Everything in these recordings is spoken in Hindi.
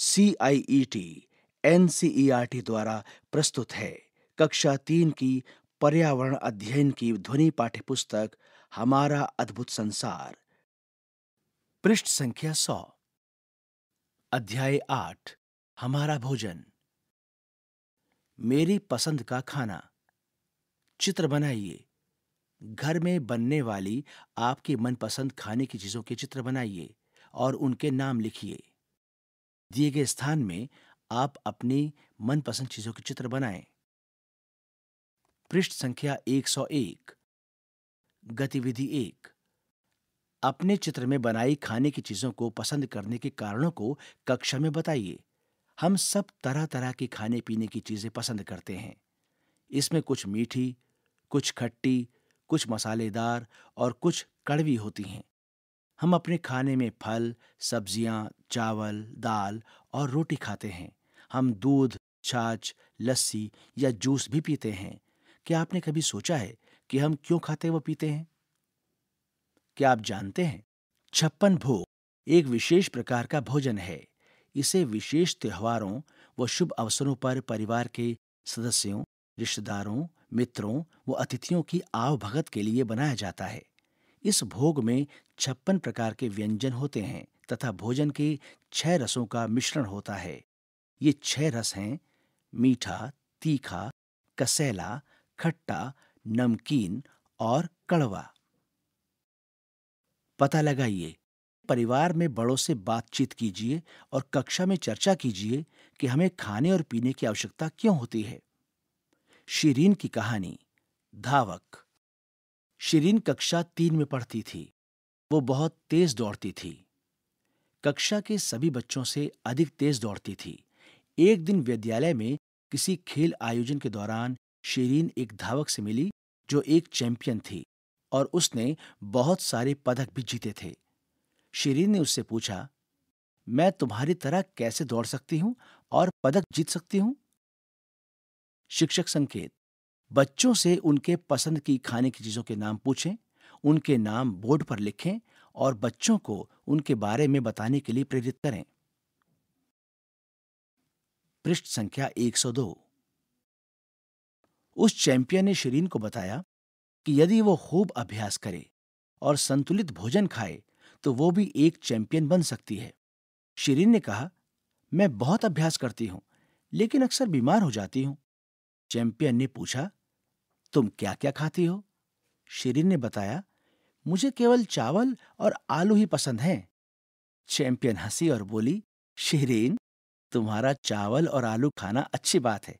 C I E T N C E R T द्वारा प्रस्तुत है कक्षा तीन की पर्यावरण अध्ययन की ध्वनि पाठ्य पुस्तक हमारा अद्भुत संसार पृष्ठ संख्या सौ अध्याय आठ हमारा भोजन मेरी पसंद का खाना चित्र बनाइए घर में बनने वाली आपकी मनपसंद खाने की चीजों के चित्र बनाइए और उनके नाम लिखिए दिए गए स्थान में आप अपनी मनपसंद चीजों के चित्र बनाएं पृष्ठ संख्या 101 गतिविधि एक अपने चित्र में बनाई खाने की चीजों को पसंद करने के कारणों को कक्षा में बताइए हम सब तरह तरह की खाने पीने की चीजें पसंद करते हैं इसमें कुछ मीठी कुछ खट्टी कुछ मसालेदार और कुछ कड़वी होती हैं हम अपने खाने में फल सब्जियां, चावल दाल और रोटी खाते हैं हम दूध छाछ लस्सी या जूस भी पीते हैं क्या आपने कभी सोचा है कि हम क्यों खाते व पीते हैं क्या आप जानते हैं छप्पन भोग एक विशेष प्रकार का भोजन है इसे विशेष त्योहारों व शुभ अवसरों पर परिवार के सदस्यों रिश्तेदारों मित्रों व अतिथियों की आवभगत के लिए बनाया जाता है इस भोग में छप्पन प्रकार के व्यंजन होते हैं तथा भोजन के छह रसों का मिश्रण होता है ये छह रस हैं मीठा तीखा कसैला खट्टा नमकीन और कड़वा पता लगाइए परिवार में बड़ों से बातचीत कीजिए और कक्षा में चर्चा कीजिए कि हमें खाने और पीने की आवश्यकता क्यों होती है शीरीन की कहानी धावक शिरीन कक्षा तीन में पढ़ती थी वो बहुत तेज दौड़ती थी कक्षा के सभी बच्चों से अधिक तेज दौड़ती थी एक दिन विद्यालय में किसी खेल आयोजन के दौरान शिरीन एक धावक से मिली जो एक चैंपियन थी और उसने बहुत सारे पदक भी जीते थे शिरीन ने उससे पूछा मैं तुम्हारी तरह कैसे दौड़ सकती हूं और पदक जीत सकती हूं शिक्षक संकेत बच्चों से उनके पसंद की खाने की चीज़ों के नाम पूछें उनके नाम बोर्ड पर लिखें और बच्चों को उनके बारे में बताने के लिए प्रेरित करें पृष्ठ संख्या 102 उस चैंपियन ने शरीन को बताया कि यदि वो खूब अभ्यास करे और संतुलित भोजन खाए तो वो भी एक चैंपियन बन सकती है शिरीन ने कहा मैं बहुत अभ्यास करती हूं लेकिन अक्सर बीमार हो जाती हूं चैंपियन ने पूछा तुम क्या क्या खाती हो शिरीन ने बताया मुझे केवल चावल और आलू ही पसंद हैं चैंपियन हंसी और बोली शिरीन तुम्हारा चावल और आलू खाना अच्छी बात है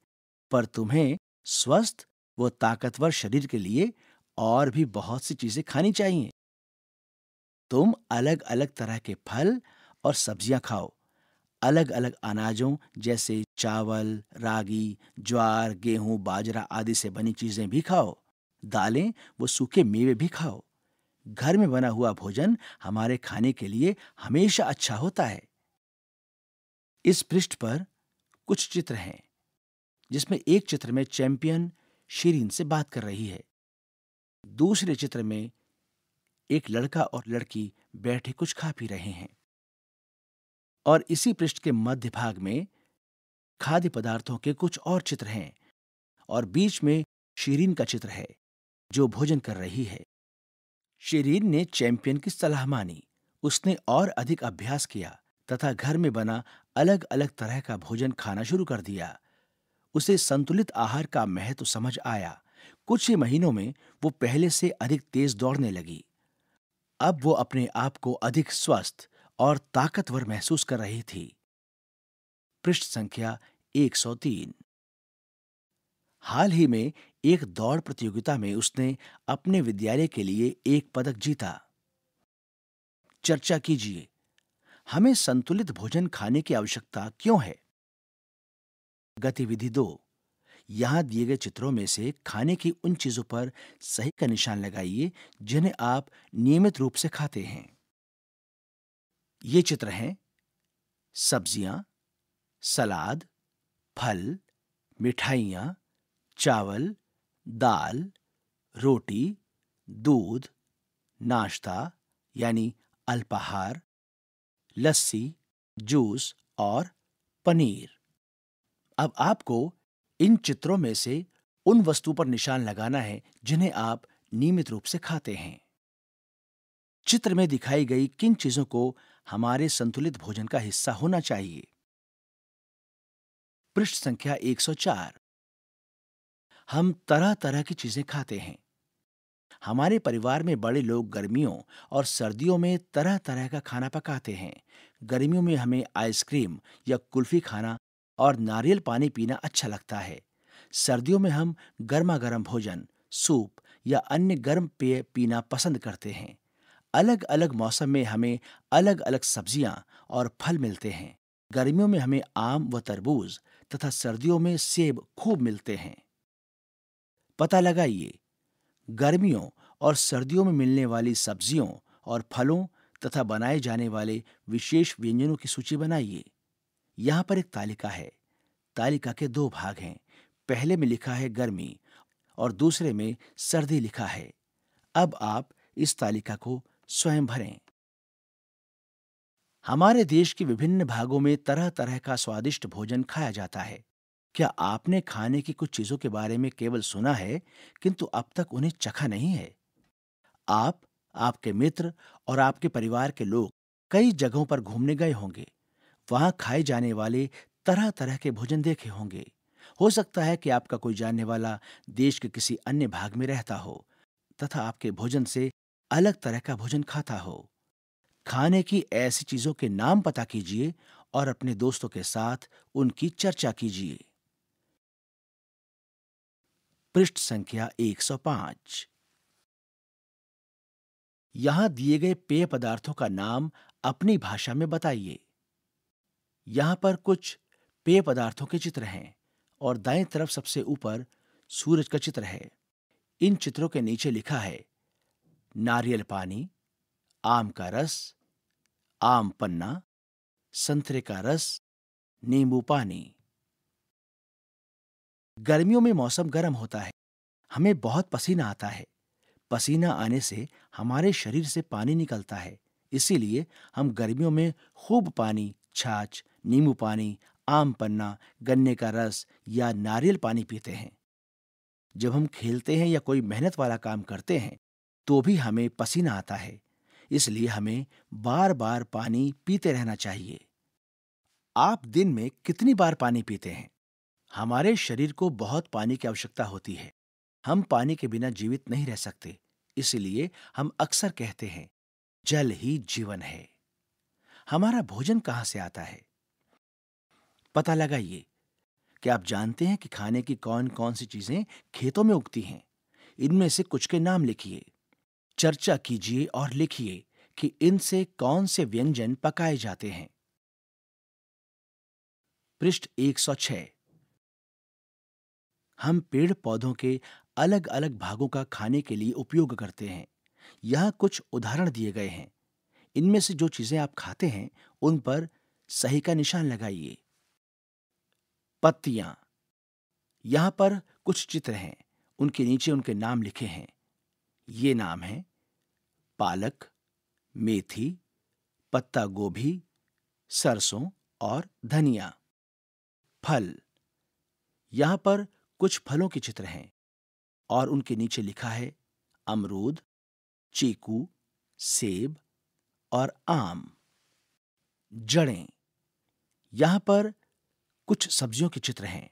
पर तुम्हें स्वस्थ व ताकतवर शरीर के लिए और भी बहुत सी चीजें खानी चाहिए तुम अलग अलग तरह के फल और सब्जियां खाओ अलग अलग अनाजों जैसे चावल रागी ज्वार गेहूं बाजरा आदि से बनी चीजें भी खाओ दालें वो सूखे मेवे भी खाओ घर में बना हुआ भोजन हमारे खाने के लिए हमेशा अच्छा होता है इस पृष्ठ पर कुछ चित्र हैं जिसमें एक चित्र में चैंपियन शिरीन से बात कर रही है दूसरे चित्र में एक लड़का और लड़की बैठे कुछ खा पी रहे हैं और इसी पृष्ठ के मध्य भाग में खाद्य पदार्थों के कुछ और चित्र हैं और बीच में शीरीन का चित्र है जो भोजन कर रही है शीरीन ने चैंपियन की सलाह मानी उसने और अधिक अभ्यास किया तथा घर में बना अलग अलग तरह का भोजन खाना शुरू कर दिया उसे संतुलित आहार का महत्व समझ आया कुछ ही महीनों में वो पहले से अधिक तेज दौड़ने लगी अब वो अपने आप को अधिक स्वस्थ और ताकतवर महसूस कर रही थी पृष्ठ संख्या 103 हाल ही में एक दौड़ प्रतियोगिता में उसने अपने विद्यालय के लिए एक पदक जीता चर्चा कीजिए हमें संतुलित भोजन खाने की आवश्यकता क्यों है गतिविधि दो यहां दिए गए चित्रों में से खाने की उन चीजों पर सही का निशान लगाइए जिन्हें आप नियमित रूप से खाते हैं ये चित्र हैं सब्जियां सलाद फल मिठाइयां चावल दाल रोटी दूध नाश्ता यानी अल्पाहार लस्सी जूस और पनीर अब आपको इन चित्रों में से उन वस्तु पर निशान लगाना है जिन्हें आप नियमित रूप से खाते हैं चित्र में दिखाई गई किन चीजों को हमारे संतुलित भोजन का हिस्सा होना चाहिए पृष्ठ संख्या 104 हम तरह तरह की चीजें खाते हैं हमारे परिवार में बड़े लोग गर्मियों और सर्दियों में तरह तरह का खाना पकाते हैं गर्मियों में हमें आइसक्रीम या कुल्फी खाना और नारियल पानी पीना अच्छा लगता है सर्दियों में हम गर्मा गर्म भोजन सूप या अन्य गर्म पेय पीना पसंद करते हैं अलग अलग मौसम में हमें अलग अलग सब्जियां और फल मिलते हैं गर्मियों में हमें आम व तरबूज तथा सर्दियों में सेब खूब मिलते हैं पता लगाइए गर्मियों और सर्दियों में मिलने वाली सब्जियों और फलों तथा बनाए जाने वाले विशेष व्यंजनों की सूची बनाइए यहां पर एक तालिका है तालिका के दो भाग हैं पहले में लिखा है गर्मी और दूसरे में सर्दी लिखा है अब आप इस तालिका को स्वयं भरें हमारे देश के विभिन्न भागों में तरह तरह का स्वादिष्ट भोजन खाया जाता है क्या आपने खाने की कुछ चीजों के बारे में केवल सुना है किंतु अब तक उन्हें चखा नहीं है आप आपके मित्र और आपके परिवार के लोग कई जगहों पर घूमने गए होंगे वहां खाए जाने वाले तरह तरह के भोजन देखे होंगे हो सकता है कि आपका कोई जानने वाला देश के किसी अन्य भाग में रहता हो तथा आपके भोजन से अलग तरह का भोजन खाता हो खाने की ऐसी चीजों के नाम पता कीजिए और अपने दोस्तों के साथ उनकी चर्चा कीजिए पृष्ठ संख्या 105 यहां दिए गए पेय पदार्थों का नाम अपनी भाषा में बताइए यहां पर कुछ पेय पदार्थों के चित्र हैं और दाएं तरफ सबसे ऊपर सूरज का चित्र है इन चित्रों के नीचे लिखा है नारियल पानी आम का रस आम पन्ना संतरे का रस नींबू पानी गर्मियों में मौसम गर्म होता है हमें बहुत पसीना आता है पसीना आने से हमारे शरीर से पानी निकलता है इसीलिए हम गर्मियों में खूब पानी छाछ नींबू पानी आम पन्ना गन्ने का रस या नारियल पानी पीते हैं जब हम खेलते हैं या कोई मेहनत वाला काम करते हैं तो भी हमें पसीना आता है इसलिए हमें बार बार पानी पीते रहना चाहिए आप दिन में कितनी बार पानी पीते हैं हमारे शरीर को बहुत पानी की आवश्यकता होती है हम पानी के बिना जीवित नहीं रह सकते इसलिए हम अक्सर कहते हैं जल ही जीवन है हमारा भोजन कहां से आता है पता लगाइए क्या आप जानते हैं कि खाने की कौन कौन सी चीजें खेतों में उगती हैं इनमें से कुछ के नाम लिखिए चर्चा कीजिए और लिखिए कि इनसे कौन से व्यंजन पकाए जाते हैं पृष्ठ 106 हम पेड़ पौधों के अलग अलग भागों का खाने के लिए उपयोग करते हैं यहां कुछ उदाहरण दिए गए हैं इनमें से जो चीजें आप खाते हैं उन पर सही का निशान लगाइए पत्तियां यहां पर कुछ चित्र हैं उनके नीचे उनके नाम लिखे हैं ये नाम हैं पालक मेथी पत्ता गोभी सरसों और धनिया फल यहां पर कुछ फलों के चित्र हैं और उनके नीचे लिखा है अमरूद चीकू सेब और आम जड़ें यहां पर कुछ सब्जियों के चित्र हैं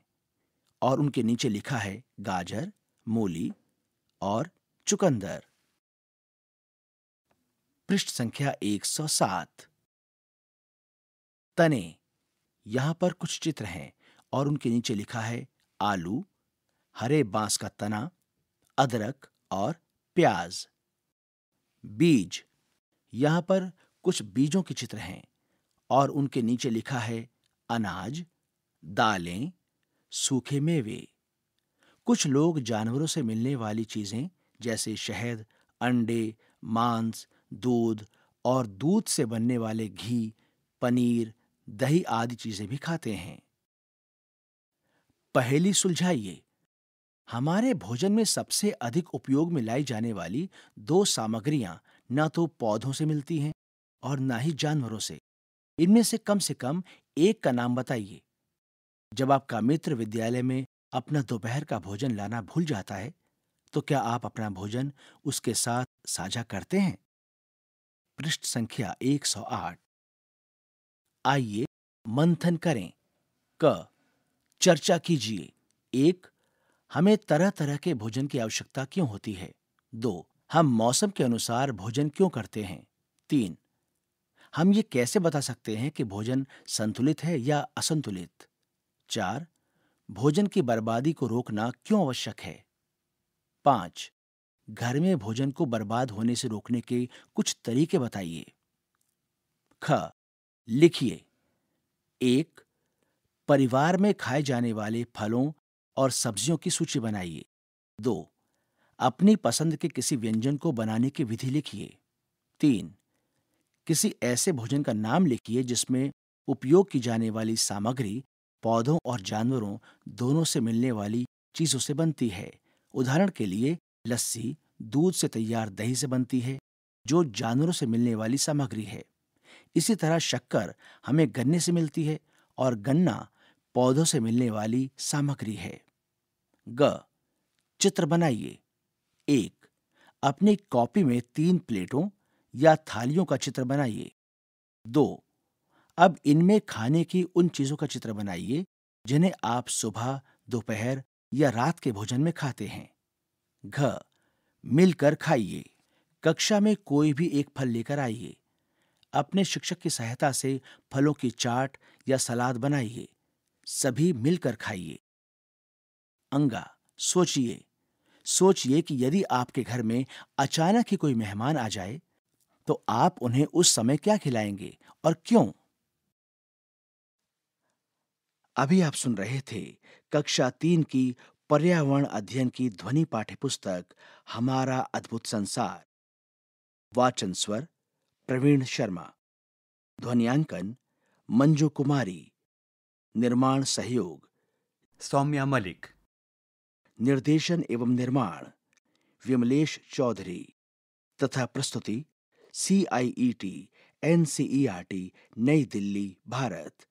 और उनके नीचे लिखा है गाजर मूली और चुकंदर पृष्ठ संख्या 107 तने यहां पर कुछ चित्र हैं और उनके नीचे लिखा है आलू हरे बांस का तना अदरक और प्याज बीज यहां पर कुछ बीजों के चित्र हैं और उनके नीचे लिखा है अनाज दालें सूखे मेवे कुछ लोग जानवरों से मिलने वाली चीजें जैसे शहद अंडे मांस दूध और दूध से बनने वाले घी पनीर दही आदि चीजें भी खाते हैं पहली सुलझाइए हमारे भोजन में सबसे अधिक उपयोग में लाई जाने वाली दो सामग्रियां न तो पौधों से मिलती हैं और न ही जानवरों से इनमें से कम से कम एक का नाम बताइए जब आपका मित्र विद्यालय में अपना दोपहर का भोजन लाना भूल जाता है तो क्या आप अपना भोजन उसके साथ साझा करते हैं पृष्ठ संख्या 108 आइए मंथन करें क चर्चा कीजिए एक हमें तरह तरह के भोजन की आवश्यकता क्यों होती है दो हम मौसम के अनुसार भोजन क्यों करते हैं तीन हम ये कैसे बता सकते हैं कि भोजन संतुलित है या असंतुलित चार भोजन की बर्बादी को रोकना क्यों आवश्यक है पांच घर में भोजन को बर्बाद होने से रोकने के कुछ तरीके बताइए ख लिखिए एक परिवार में खाए जाने वाले फलों और सब्जियों की सूची बनाइए दो अपनी पसंद के किसी व्यंजन को बनाने की विधि लिखिए तीन किसी ऐसे भोजन का नाम लिखिए जिसमें उपयोग की जाने वाली सामग्री पौधों और जानवरों दोनों से मिलने वाली चीजों से बनती है उदाहरण के लिए लस्सी दूध से तैयार दही से बनती है जो जानवरों से मिलने वाली सामग्री है इसी तरह शक्कर हमें गन्ने से मिलती है और गन्ना पौधों से मिलने वाली सामग्री है ग चित्र बनाइए एक अपनी कॉपी में तीन प्लेटों या थालियों का चित्र बनाइए दो अब इनमें खाने की उन चीजों का चित्र बनाइए जिन्हें आप सुबह दोपहर या रात के भोजन में खाते हैं घ मिलकर खाइए कक्षा में कोई भी एक फल लेकर आइए अपने शिक्षक की सहायता से फलों की चाट या सलाद बनाइए सभी मिलकर खाइए अंगा सोचिए सोचिए कि यदि आपके घर में अचानक ही कोई मेहमान आ जाए तो आप उन्हें उस समय क्या खिलाएंगे और क्यों अभी आप सुन रहे थे कक्षा तीन की पर्यावरण अध्ययन की ध्वनि पाठ्य पुस्तक हमारा अद्भुत संसार वाचन स्वर प्रवीण शर्मा ध्वनियांकन मंजू कुमारी निर्माण सहयोग सौम्या मलिक निर्देशन एवं निर्माण विमलेश चौधरी तथा प्रस्तुति C I E T N C E R T नई दिल्ली भारत